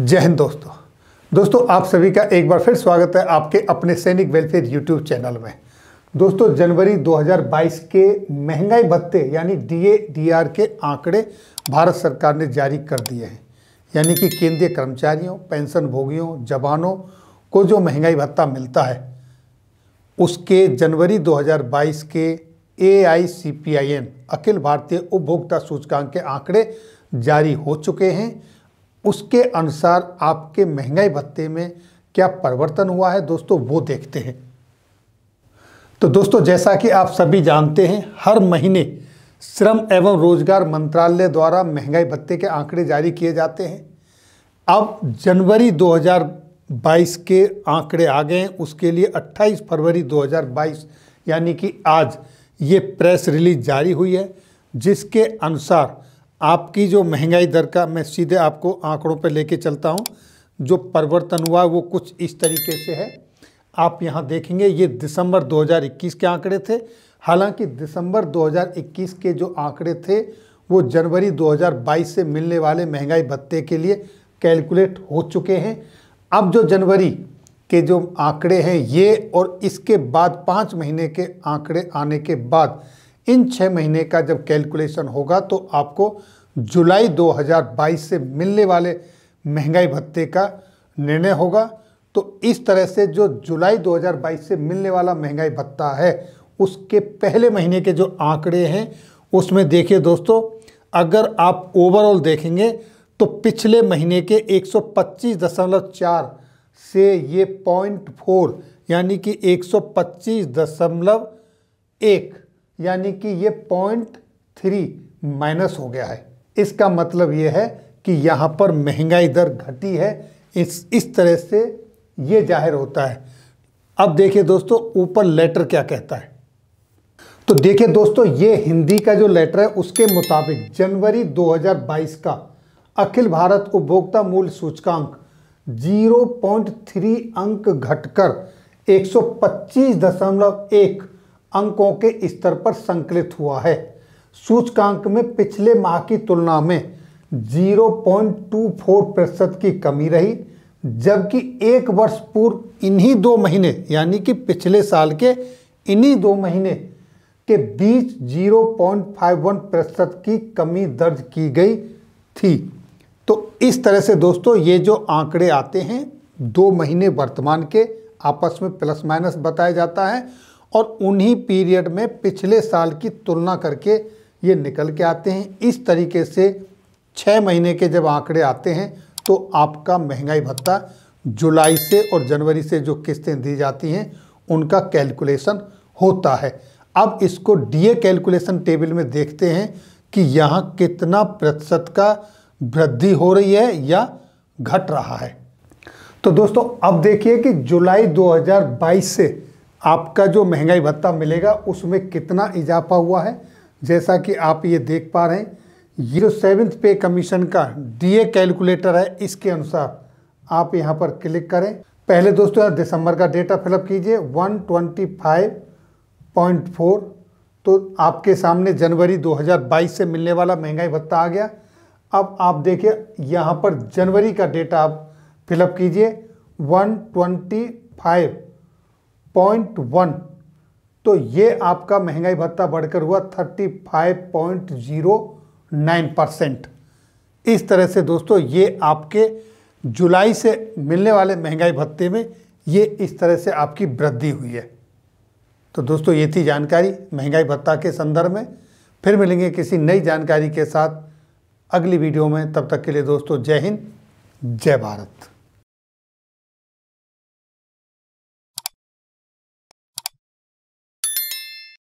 जय हिंद दोस्तों दोस्तों आप सभी का एक बार फिर स्वागत है आपके अपने सैनिक वेलफेयर यूट्यूब चैनल में दोस्तों जनवरी 2022 के महंगाई भत्ते यानी डीए डीआर के आंकड़े भारत सरकार ने जारी कर दिए हैं यानी कि केंद्रीय कर्मचारियों पेंशनभोगियों जवानों को जो महंगाई भत्ता मिलता है उसके जनवरी 2022 के ए अखिल भारतीय उपभोक्ता सूचकांक के आंकड़े जारी हो चुके हैं उसके अनुसार आपके महंगाई भत्ते में क्या परिवर्तन हुआ है दोस्तों वो देखते हैं तो दोस्तों जैसा कि आप सभी जानते हैं हर महीने श्रम एवं रोजगार मंत्रालय द्वारा महंगाई भत्ते के आंकड़े जारी किए जाते हैं अब जनवरी 2022 के आंकड़े आ गए हैं उसके लिए 28 फरवरी 2022 यानी कि आज ये प्रेस रिलीज जारी हुई है जिसके अनुसार आपकी जो महंगाई दर का मैं सीधे आपको आंकड़ों पर लेके चलता हूँ जो परिवर्तन हुआ वो कुछ इस तरीके से है आप यहाँ देखेंगे ये दिसंबर 2021 के आंकड़े थे हालांकि दिसंबर 2021 के जो आंकड़े थे वो जनवरी 2022 से मिलने वाले महंगाई भत्ते के लिए कैलकुलेट हो चुके हैं अब जो जनवरी के जो आंकड़े हैं ये और इसके बाद पाँच महीने के आंकड़े आने के बाद इन छः महीने का जब कैलकुलेशन होगा तो आपको जुलाई 2022 से मिलने वाले महंगाई भत्ते का निर्णय होगा तो इस तरह से जो जुलाई 2022 से मिलने वाला महंगाई भत्ता है उसके पहले महीने के जो आंकड़े हैं उसमें देखिए दोस्तों अगर आप ओवरऑल देखेंगे तो पिछले महीने के 125.4 से ये पॉइंट फोर यानी कि 125.1 यानी कि ये पॉइंट थ्री माइनस हो गया है इसका मतलब ये है कि यहाँ पर महंगाई दर घटी है इस इस तरह से ये जाहिर होता है अब देखिए दोस्तों ऊपर लेटर क्या कहता है तो देखिए दोस्तों ये हिंदी का जो लेटर है उसके मुताबिक जनवरी 2022 का अखिल भारत उपभोक्ता मूल्य सूचकांक 0.3 अंक घटकर अंकों के स्तर पर संकलित हुआ है सूचकांक में पिछले माह की तुलना में 0.24 प्रतिशत की कमी रही जबकि एक वर्ष पूर्व इन्हीं दो महीने यानी कि पिछले साल के इन्हीं दो महीने के बीच 0.51 प्रतिशत की कमी दर्ज की गई थी तो इस तरह से दोस्तों ये जो आंकड़े आते हैं दो महीने वर्तमान के आपस में प्लस माइनस बताया जाता है और उन्हीं पीरियड में पिछले साल की तुलना करके ये निकल के आते हैं इस तरीके से छः महीने के जब आंकड़े आते हैं तो आपका महंगाई भत्ता जुलाई से और जनवरी से जो किस्तें दी जाती हैं उनका कैलकुलेशन होता है अब इसको डीए कैलकुलेशन टेबल में देखते हैं कि यहाँ कितना प्रतिशत का वृद्धि हो रही है या घट रहा है तो दोस्तों अब देखिए कि जुलाई 2022 से आपका जो महंगाई भत्ता मिलेगा उसमें कितना इजाफा हुआ है जैसा कि आप ये देख पा रहे हैं ये जो सेवन्थ पे कमीशन का डीए कैलकुलेटर है इसके अनुसार आप यहाँ पर क्लिक करें पहले दोस्तों यहाँ दिसंबर का डेटा फिलअप कीजिए 125.4 तो आपके सामने जनवरी 2022 से मिलने वाला महंगाई भत्ता आ गया अब आप देखिए यहाँ पर जनवरी का डेटा आप फिलअप कीजिए 125 पॉइंट वन तो ये आपका महंगाई भत्ता बढ़कर हुआ thirty five point zero nine percent इस तरह से दोस्तों ये आपके जुलाई से मिलने वाले महंगाई भत्ते में ये इस तरह से आपकी वृद्धि हुई है तो दोस्तों ये थी जानकारी महंगाई भत्ता के संदर्भ में फिर मिलेंगे किसी नई जानकारी के साथ अगली वीडियो में तब तक के लिए दोस्तों जय हिंद जय भारत